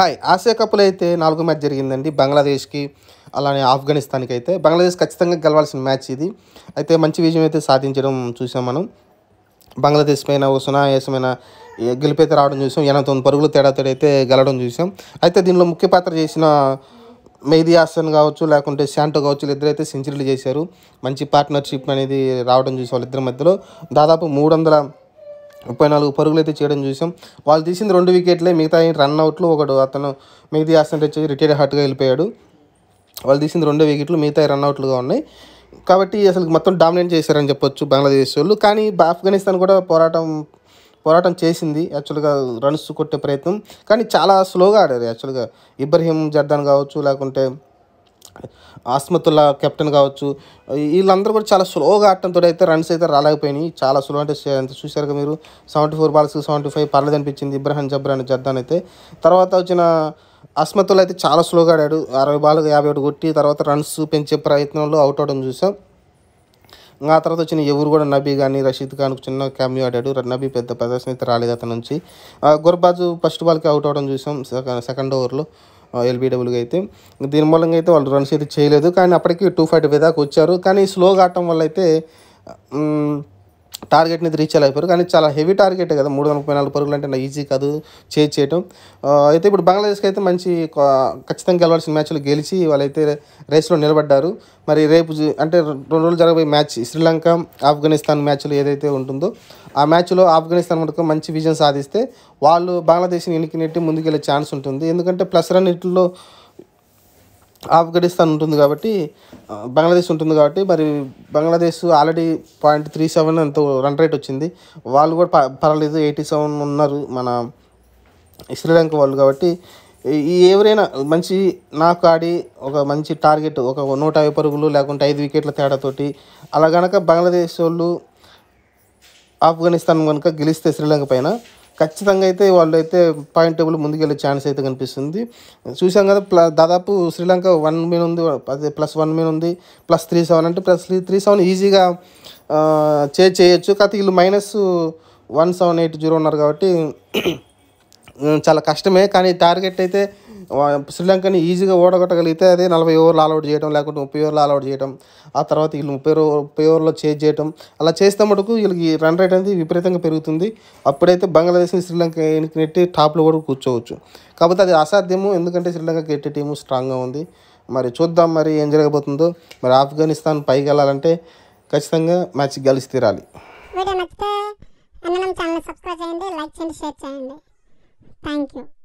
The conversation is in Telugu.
హాయ్ ఆసియా కప్లో అయితే నాలుగో మ్యాచ్ జరిగిందండి బంగ్లాదేశ్కి అలానే ఆఫ్ఘనిస్తాన్కి అయితే బంగ్లాదేశ్ ఖచ్చితంగా గెలవాల్సిన మ్యాచ్ ఇది అయితే మంచి విజయం అయితే సాధించడం చూసాం మనం బంగ్లాదేశ్ పైన ఓ సునాయాసమైన గెలిపైతే రావడం చూసాం ఎనభై తొమ్మిది పరుగులు తేడా అయితే గెలవడం చూసాం అయితే దీనిలో ముఖ్య పాత్ర చేసిన మెహదీ హాసన్ కావచ్చు లేకుంటే శాంటో కావచ్చు ఇద్దరైతే సెంచరీలు చేశారు మంచి పార్ట్నర్షిప్ అనేది రావడం చూసి వాళ్ళిద్దరి మధ్యలో దాదాపు మూడు వందల ముప్పై నాలుగు పరుగులు అయితే చేయడం చూసాం వాళ్ళు తీసింది రెండు వికెట్లే మిగతా రన్ అవుట్లు ఒకడు అతను మిగతా ఆసెంట్ వచ్చి రిటైర్ హార్ట్గా వెళ్ళిపోయాడు వాళ్ళు తీసింది రెండు వికెట్లు మిగతా రన్ అవుట్లుగా ఉన్నాయి కాబట్టి అసలు మొత్తం డామినేట్ చేశారని చెప్పొచ్చు బంగ్లాదేశ్ వాళ్ళు కానీ ఆఫ్ఘనిస్తాన్ కూడా పోరాటం పోరాటం చేసింది యాక్చువల్గా రన్స్ కొట్టే ప్రయత్నం కానీ చాలా స్లోగా ఆడారు యాక్చువల్గా ఇబ్రహీం జర్దాన్ కావచ్చు లేకుంటే ఆస్మతుల కెప్టెన్ కావచ్చు వీళ్ళందరూ కూడా చాలా స్లోగా ఆడటంతో అయితే రన్స్ అయితే రాలేకపోయినాయి చాలా స్లో అంటే ఎంత కదా మీరు seventy four balls seventy five పర్లేదు అనిపించింది ఇబ్రహాం జబ్రాన్ జర్దాన్ అయితే తర్వాత వచ్చిన అస్మతుల్ అయితే చాలా స్లోగా ఆడాడు అరవై బాల్ యాభై ఒకటి కొట్టి తర్వాత రన్స్ పెంచే ప్రయత్నంలో అవుట్ అవడం చూసాం ఆ తర్వాత వచ్చిన ఎవరు కూడా నబీ కానీ రషీద్ ఖాన్ చిన్న క్యామ్యూ ఆడాడు నబీ పెద్ద ప్రదర్శన అయితే రాలేదు అతని నుంచి గుర్బాజు ఫస్ట్ బాల్కి అవుట్ అవడం చూసాం సెకండ్ ఓవర్లో ఎల్బీడబ్ల్యూ అయితే దీని మూలంగా అయితే వాళ్ళు రన్స్ అయితే చేయలేదు కానీ అప్పటికి టూ ఫార్టీ ఫైవ్ దాకా వచ్చారు కానీ స్లోగా ఆడటం వల్ల అయితే టార్గెట్ అనేది రీచ్ అయిపోయారు కానీ చాలా హెవీ టార్గెట్ కదా మూడు వందల ముప్పై నాలుగు పరుగులు అంటే ఈజీ కాదు చేజ్ చేయటం అయితే ఇప్పుడు బంగ్లాదేశ్కి అయితే మంచి ఖచ్చితంగా గెలవాల్సిన మ్యాచ్లు గెలిచి వాళ్ళైతే రేస్లో నిలబడ్డారు మరి రేపు అంటే రెండు రోజులు జరగబోయే మ్యాచ్ శ్రీలంక ఆఫ్ఘనిస్తాన్ మ్యాచ్లు ఏదైతే ఉంటుందో ఆ మ్యాచ్లో ఆఫ్ఘనిస్తాన్ మటుకు మంచి విజయం సాధిస్తే వాళ్ళు బంగ్లాదేశ్ని ఎన్నికనెట్టి ముందుకెళ్ళే ఛాన్స్ ఉంటుంది ఎందుకంటే ప్లస్ రన్ ఇట్లో ఆఫ్ఘనిస్తాన్ ఉంటుంది కాబట్టి బంగ్లాదేశ్ ఉంటుంది కాబట్టి మరి Bangladesh already point three seven ఎంతో రన్ రేట్ వచ్చింది వాళ్ళు కూడా పర్వాలేదు ఎయిటీ సెవెన్ ఉన్నారు మన శ్రీలంక వాళ్ళు కాబట్టి ఈ ఎవరైనా మంచి నాకు ఆడి ఒక మంచి టార్గెట్ ఒక నూట యాభై పరుగులు లేకుంటే ఐదు వికెట్ల తేడాతోటి అలా కనుక బంగ్లాదేశ్ వాళ్ళు ఆఫ్ఘనిస్తాన్ కనుక గెలిస్తే శ్రీలంక పైన ఖచ్చితంగా అయితే వాళ్ళు అయితే పాయింట్ టేబుల్ ముందుకెళ్ళే ఛాన్స్ అయితే కనిపిస్తుంది చూసాం కదా ప్ల దాదాపు శ్రీలంక వన్ మీన్ ఉంది అదే ప్లస్ వన్ మీన్ ఉంది ప్లస్ త్రీ సెవెన్ అంటే ప్లస్ త్రీ సెవెన్ ఈజీగా చే చేయొచ్చు కాకపోతే వీళ్ళు minus one seven eight zero ఉన్నారు కాబట్టి చాలా కష్టమే కానీ టార్గెట్ అయితే శ్రీలంకని ఈజీగా ఓడగొట్టగలిగితే అదే నలభై ఓవర్లు ఆల్అౌట్ చేయడం లేకుంటే ముప్పై ఓవర్లు ఆల్అౌట్ చేయడం ఆ తర్వాత వీళ్ళు ముప్పై ముప్పై ఓవర్లో చేజ్ చేయడం అలా చేస్తే మటుకు వీళ్ళకి రన్ రేట్ అనేది విపరీతంగా పెరుగుతుంది అప్పుడైతే బంగ్లాదేశ్ని శ్రీలంక నెట్టి టాప్లో కూడా కూర్చోవచ్చు కాకపోతే అది అసాధ్యము ఎందుకంటే శ్రీలంక గట్టి టీము స్ట్రాంగ్గా ఉంది మరి చూద్దాం మరి ఏం జరగబోతుందో మరి ఆఫ్ఘనిస్తాన్ పైకి వెళ్ళాలంటే ఖచ్చితంగా మ్యాచ్ గెలిచి తీరాలి వీడియో ఛానల్ సబ్స్క్రైబ్ చేయండి లైక్ చేయండి షేర్ చేయండి థ్యాంక్ యూ